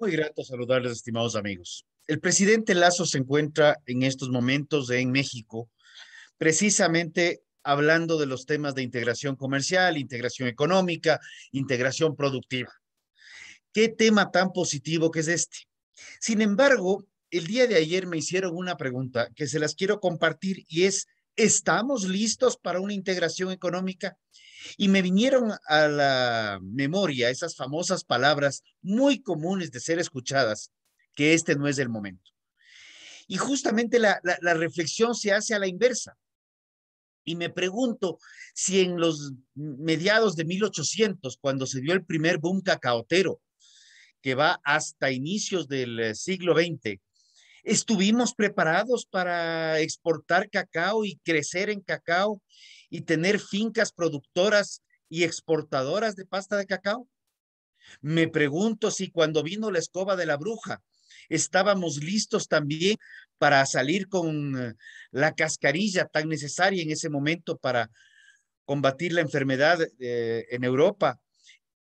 Muy grato saludarles, estimados amigos. El presidente Lazo se encuentra en estos momentos en México, precisamente hablando de los temas de integración comercial, integración económica, integración productiva. Qué tema tan positivo que es este. Sin embargo, el día de ayer me hicieron una pregunta que se las quiero compartir y es, ¿Estamos listos para una integración económica? Y me vinieron a la memoria esas famosas palabras muy comunes de ser escuchadas, que este no es el momento. Y justamente la, reflexión se hace a la inversa. Y me pregunto si en los mediados de 1800, cuando se dio el primer boom cacaotero, que va hasta inicios del eh, siglo XX, Estuvimos preparados para exportar cacao y crecer en cacao y tener fincas productoras y exportadoras de pasta de cacao. Me pregunto si cuando vino la escoba de la bruja, estábamos listos también para salir con eh, la cascarilla tan necesaria en ese momento para combatir la enfermedad eh, en Europa.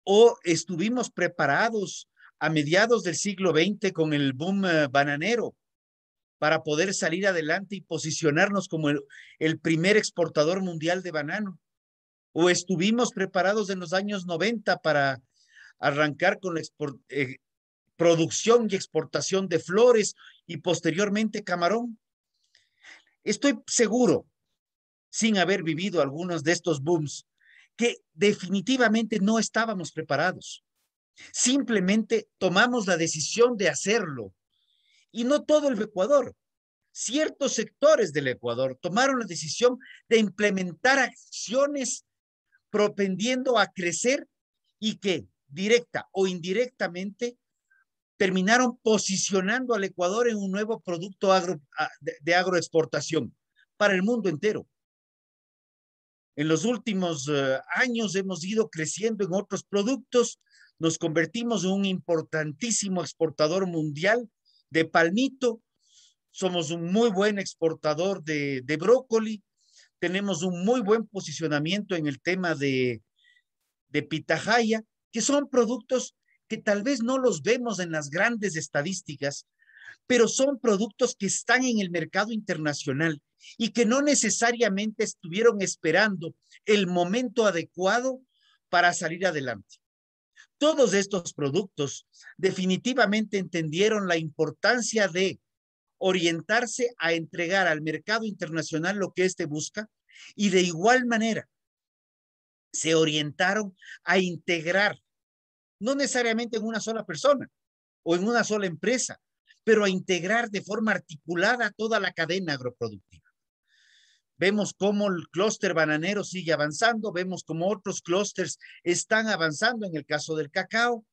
O estuvimos preparados a mediados del siglo XX con el boom eh, bananero para poder salir adelante y posicionarnos como el, primer exportador mundial de banano? ¿O estuvimos preparados en los años 90 para arrancar con la eh, producción y exportación de flores y posteriormente camarón? Estoy seguro, sin haber vivido algunos de estos booms, que definitivamente no estábamos preparados. Simplemente tomamos la decisión de hacerlo y no todo el Ecuador. Ciertos sectores del Ecuador tomaron la decisión de implementar acciones propendiendo a crecer y que directa o indirectamente terminaron posicionando al Ecuador en un nuevo producto ah, de agroexportación para el mundo entero. En los últimos eh, años hemos ido creciendo en otros productos, nos convertimos en un importantísimo exportador mundial de palmito, somos un muy buen exportador de, brócoli, tenemos un muy buen posicionamiento en el tema de, de pitahaya, que son productos que tal vez no los vemos en las grandes estadísticas, pero son productos que están en el mercado internacional y que no necesariamente estuvieron esperando el momento adecuado para salir adelante todos estos productos definitivamente entendieron la importancia de orientarse a entregar al mercado internacional lo que éste busca y de igual manera se orientaron a integrar, no necesariamente en una sola persona o en una sola empresa, pero a integrar de forma articulada toda la cadena agroproductiva. Vemos cómo el clúster bananero sigue avanzando, vemos cómo otros clústeres están avanzando en el caso del cacao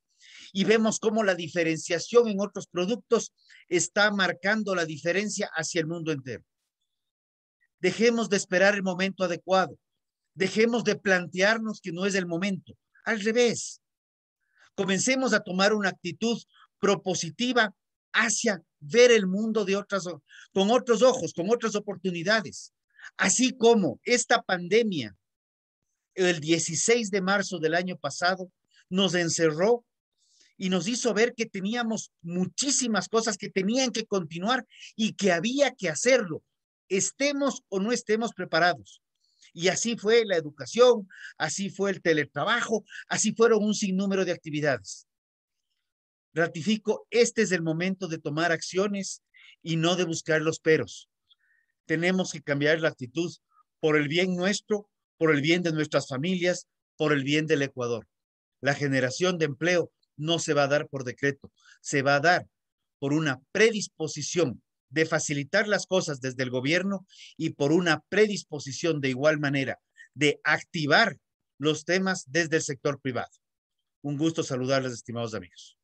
y vemos cómo la diferenciación en otros productos está marcando la diferencia hacia el mundo entero. Dejemos de esperar el momento adecuado, dejemos de plantearnos que no es el momento, al revés. Comencemos a tomar una actitud propositiva hacia ver el mundo de otras con otros ojos, con otras oportunidades. Así como esta pandemia, el 16 de marzo del año pasado, nos encerró y nos hizo ver que teníamos muchísimas cosas que tenían que continuar y que había que hacerlo, estemos o no estemos preparados. Y así fue la educación, así fue el teletrabajo, así fueron un sinnúmero de actividades. Ratifico, este es el momento de tomar acciones y no de buscar los peros tenemos que cambiar la actitud por el bien nuestro, por el bien de nuestras familias, por el bien del Ecuador. La generación de empleo no se va a dar por decreto, se va a dar por una predisposición de facilitar las cosas desde el gobierno y por una predisposición de igual manera de activar los temas desde el sector privado. Un gusto saludarles, estimados amigos.